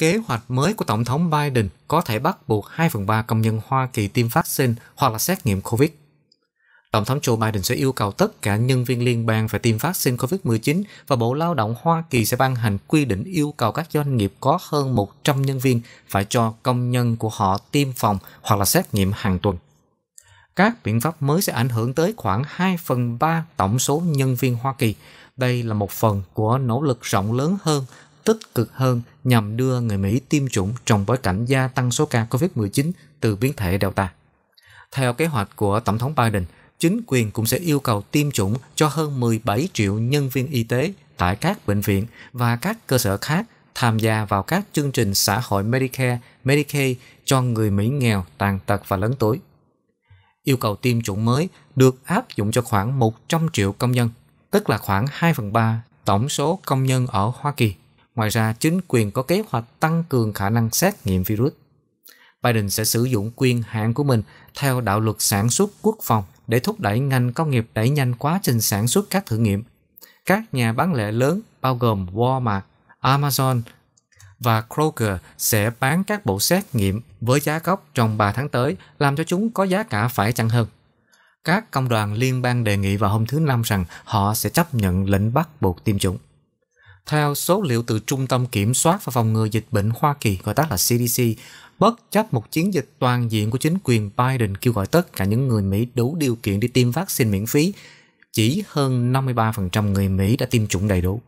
kế hoạch mới của Tổng thống Biden có thể bắt buộc 2 phần 3 công nhân Hoa Kỳ tiêm vaccine hoặc là xét nghiệm COVID. Tổng thống Joe Biden sẽ yêu cầu tất cả nhân viên liên bang phải tiêm vaccine COVID-19 và Bộ Lao động Hoa Kỳ sẽ ban hành quy định yêu cầu các doanh nghiệp có hơn 100 nhân viên phải cho công nhân của họ tiêm phòng hoặc là xét nghiệm hàng tuần. Các biện pháp mới sẽ ảnh hưởng tới khoảng 2 phần 3 tổng số nhân viên Hoa Kỳ. Đây là một phần của nỗ lực rộng lớn hơn tích cực hơn nhằm đưa người Mỹ tiêm chủng trong bối cảnh gia tăng số ca COVID-19 từ biến thể Delta. Theo kế hoạch của Tổng thống Biden, chính quyền cũng sẽ yêu cầu tiêm chủng cho hơn 17 triệu nhân viên y tế tại các bệnh viện và các cơ sở khác tham gia vào các chương trình xã hội Medicare, Medicaid cho người Mỹ nghèo, tàn tật và lớn tuổi. Yêu cầu tiêm chủng mới được áp dụng cho khoảng 100 triệu công nhân, tức là khoảng 2 phần 3 tổng số công nhân ở Hoa Kỳ. Ngoài ra, chính quyền có kế hoạch tăng cường khả năng xét nghiệm virus. Biden sẽ sử dụng quyền hạn của mình theo đạo luật sản xuất quốc phòng để thúc đẩy ngành công nghiệp đẩy nhanh quá trình sản xuất các thử nghiệm. Các nhà bán lẻ lớn bao gồm Walmart, Amazon và Kroger sẽ bán các bộ xét nghiệm với giá gốc trong 3 tháng tới, làm cho chúng có giá cả phải chăng hơn. Các công đoàn liên bang đề nghị vào hôm thứ Năm rằng họ sẽ chấp nhận lệnh bắt buộc tiêm chủng. Theo số liệu từ Trung tâm Kiểm soát và Phòng ngừa Dịch bệnh Hoa Kỳ, gọi tắt là CDC, bất chấp một chiến dịch toàn diện của chính quyền Biden kêu gọi tất cả những người Mỹ đủ điều kiện đi tiêm vaccine miễn phí, chỉ hơn 53% người Mỹ đã tiêm chủng đầy đủ.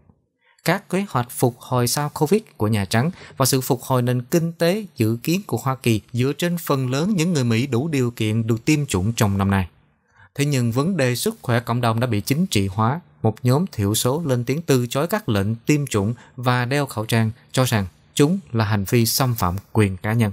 Các kế hoạch phục hồi sau Covid của Nhà Trắng và sự phục hồi nền kinh tế dự kiến của Hoa Kỳ dựa trên phần lớn những người Mỹ đủ điều kiện được tiêm chủng trong năm nay. Thế nhưng vấn đề sức khỏe cộng đồng đã bị chính trị hóa một nhóm thiểu số lên tiếng tư chối các lệnh tiêm chủng và đeo khẩu trang cho rằng chúng là hành vi xâm phạm quyền cá nhân.